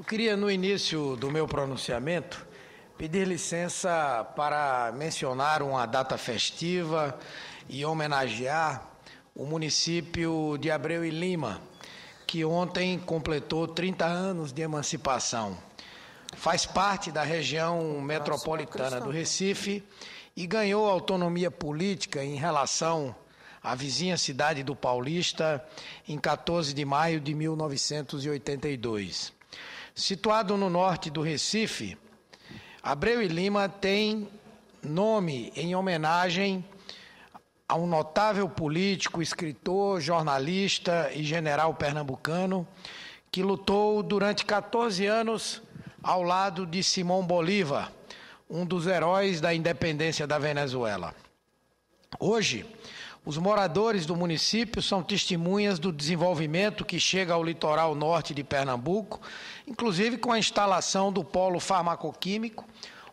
Eu queria, no início do meu pronunciamento, pedir licença para mencionar uma data festiva e homenagear o município de Abreu e Lima, que ontem completou 30 anos de emancipação. Faz parte da região metropolitana do Recife e ganhou autonomia política em relação à vizinha cidade do Paulista em 14 de maio de 1982. Situado no norte do Recife, Abreu e Lima tem nome em homenagem a um notável político, escritor, jornalista e general pernambucano que lutou durante 14 anos ao lado de Simão Bolívar, um dos heróis da independência da Venezuela. Hoje, os moradores do município são testemunhas do desenvolvimento que chega ao litoral norte de Pernambuco, inclusive com a instalação do polo farmacoquímico,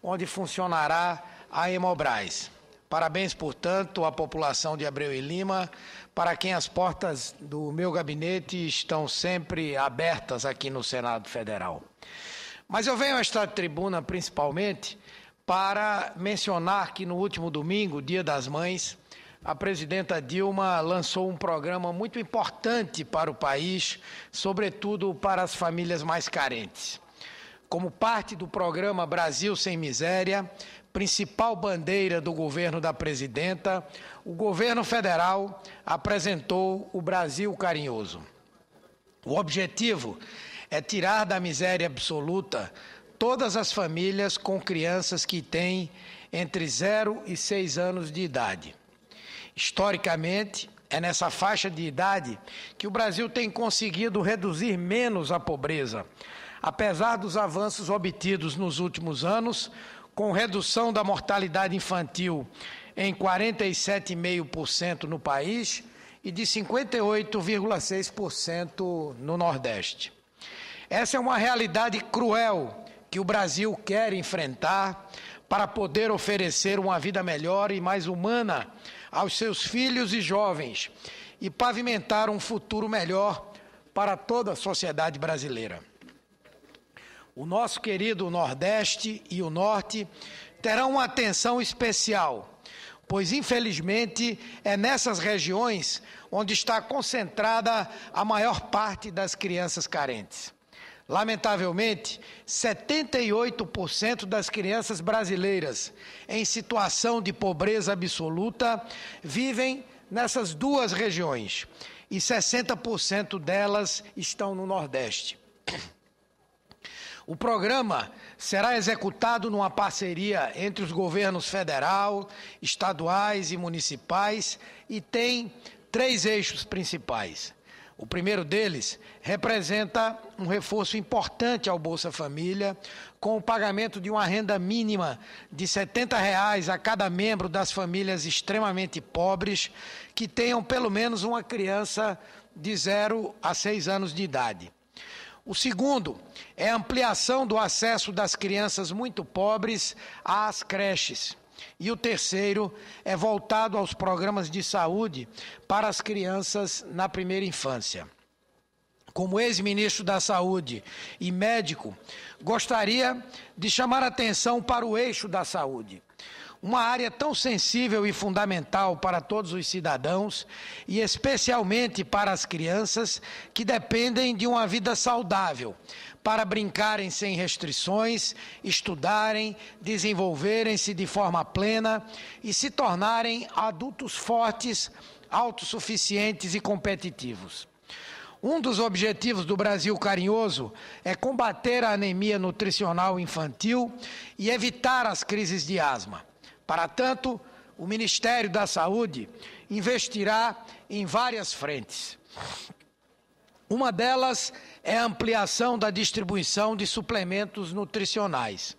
onde funcionará a Hemobras. Parabéns, portanto, à população de Abreu e Lima, para quem as portas do meu gabinete estão sempre abertas aqui no Senado Federal. Mas eu venho a esta tribuna principalmente para mencionar que no último domingo, Dia das Mães, a presidenta Dilma lançou um programa muito importante para o país, sobretudo para as famílias mais carentes. Como parte do programa Brasil Sem Miséria, principal bandeira do governo da presidenta, o governo federal apresentou o Brasil Carinhoso. O objetivo é tirar da miséria absoluta todas as famílias com crianças que têm entre 0 e 6 anos de idade. Historicamente, é nessa faixa de idade que o Brasil tem conseguido reduzir menos a pobreza. Apesar dos avanços obtidos nos últimos anos, com redução da mortalidade infantil em 47,5% no país e de 58,6% no Nordeste. Essa é uma realidade cruel que o Brasil quer enfrentar, para poder oferecer uma vida melhor e mais humana aos seus filhos e jovens e pavimentar um futuro melhor para toda a sociedade brasileira. O nosso querido Nordeste e o Norte terão uma atenção especial, pois infelizmente é nessas regiões onde está concentrada a maior parte das crianças carentes. Lamentavelmente, 78% das crianças brasileiras em situação de pobreza absoluta vivem nessas duas regiões e 60% delas estão no Nordeste. O programa será executado numa parceria entre os governos federal, estaduais e municipais e tem três eixos principais o primeiro deles representa um reforço importante ao Bolsa Família, com o pagamento de uma renda mínima de R$ 70 reais a cada membro das famílias extremamente pobres que tenham pelo menos uma criança de 0 a 6 anos de idade. O segundo é a ampliação do acesso das crianças muito pobres às creches. E o terceiro é voltado aos programas de saúde para as crianças na primeira infância. Como ex-ministro da Saúde e médico, gostaria de chamar atenção para o eixo da saúde uma área tão sensível e fundamental para todos os cidadãos e especialmente para as crianças que dependem de uma vida saudável, para brincarem sem restrições, estudarem, desenvolverem-se de forma plena e se tornarem adultos fortes, autossuficientes e competitivos. Um dos objetivos do Brasil Carinhoso é combater a anemia nutricional infantil e evitar as crises de asma. Para tanto, o Ministério da Saúde investirá em várias frentes. Uma delas é a ampliação da distribuição de suplementos nutricionais.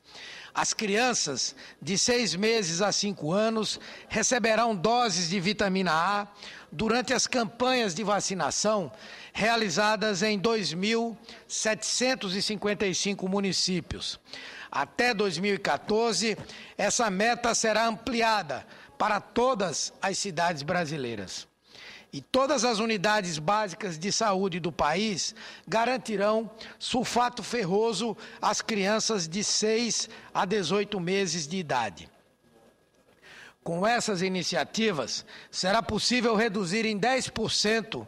As crianças de seis meses a cinco anos receberão doses de vitamina A durante as campanhas de vacinação realizadas em 2.755 municípios. Até 2014, essa meta será ampliada para todas as cidades brasileiras. E todas as unidades básicas de saúde do país garantirão sulfato ferroso às crianças de 6 a 18 meses de idade. Com essas iniciativas, será possível reduzir em 10%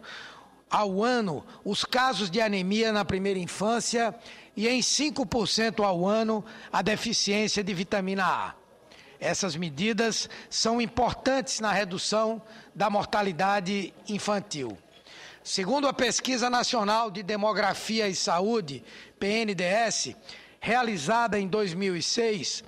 ao ano os casos de anemia na primeira infância e em 5% ao ano a deficiência de vitamina A. Essas medidas são importantes na redução da mortalidade infantil. Segundo a Pesquisa Nacional de Demografia e Saúde, PNDS, realizada em 2006,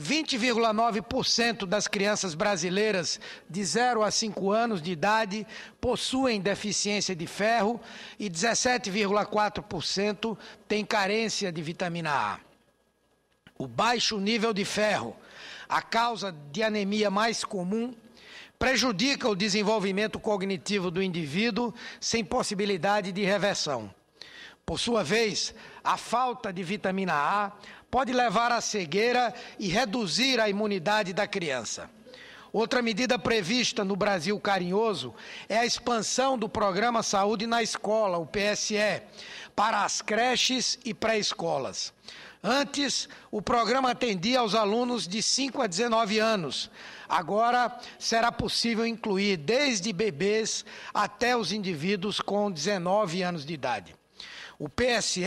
20,9% das crianças brasileiras de 0 a 5 anos de idade possuem deficiência de ferro e 17,4% têm carência de vitamina A. O baixo nível de ferro, a causa de anemia mais comum, prejudica o desenvolvimento cognitivo do indivíduo sem possibilidade de reversão. Por sua vez, a falta de vitamina A pode levar à cegueira e reduzir a imunidade da criança. Outra medida prevista no Brasil Carinhoso é a expansão do programa Saúde na Escola, o PSE, para as creches e pré-escolas. Antes, o programa atendia aos alunos de 5 a 19 anos. Agora, será possível incluir desde bebês até os indivíduos com 19 anos de idade. O PSE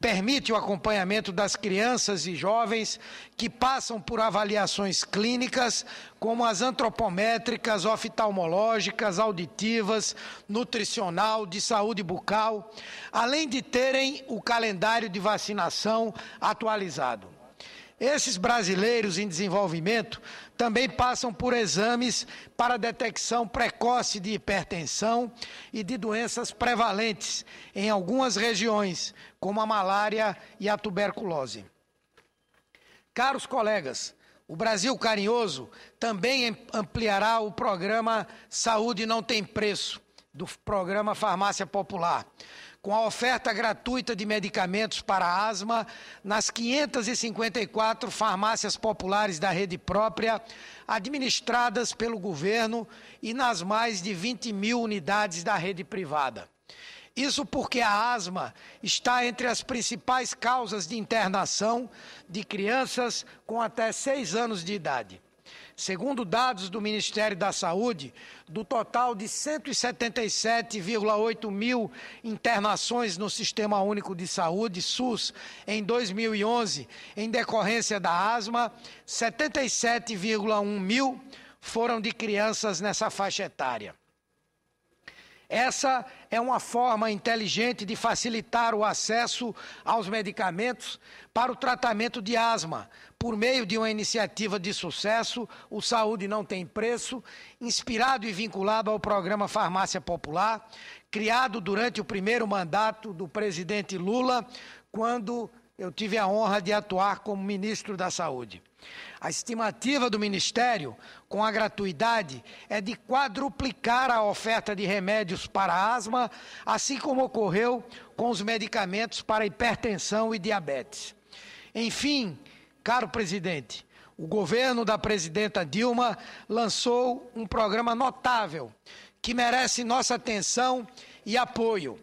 permite o acompanhamento das crianças e jovens que passam por avaliações clínicas, como as antropométricas, oftalmológicas, auditivas, nutricional, de saúde bucal, além de terem o calendário de vacinação atualizado. Esses brasileiros em desenvolvimento também passam por exames para detecção precoce de hipertensão e de doenças prevalentes em algumas regiões, como a malária e a tuberculose. Caros colegas, o Brasil Carinhoso também ampliará o programa Saúde Não Tem Preço, do programa Farmácia Popular com a oferta gratuita de medicamentos para asma nas 554 farmácias populares da rede própria, administradas pelo governo, e nas mais de 20 mil unidades da rede privada. Isso porque a asma está entre as principais causas de internação de crianças com até seis anos de idade. Segundo dados do Ministério da Saúde, do total de 177,8 mil internações no Sistema Único de Saúde, SUS, em 2011, em decorrência da asma, 77,1 mil foram de crianças nessa faixa etária. Essa é uma forma inteligente de facilitar o acesso aos medicamentos para o tratamento de asma, por meio de uma iniciativa de sucesso, o Saúde Não Tem Preço, inspirado e vinculado ao programa Farmácia Popular, criado durante o primeiro mandato do presidente Lula, quando eu tive a honra de atuar como ministro da Saúde. A estimativa do Ministério, com a gratuidade, é de quadruplicar a oferta de remédios para asma, assim como ocorreu com os medicamentos para hipertensão e diabetes. Enfim, caro presidente, o governo da presidenta Dilma lançou um programa notável que merece nossa atenção e apoio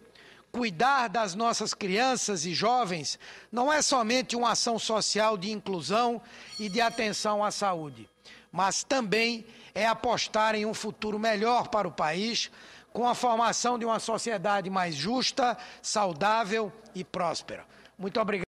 cuidar das nossas crianças e jovens não é somente uma ação social de inclusão e de atenção à saúde, mas também é apostar em um futuro melhor para o país, com a formação de uma sociedade mais justa, saudável e próspera. Muito obrigado.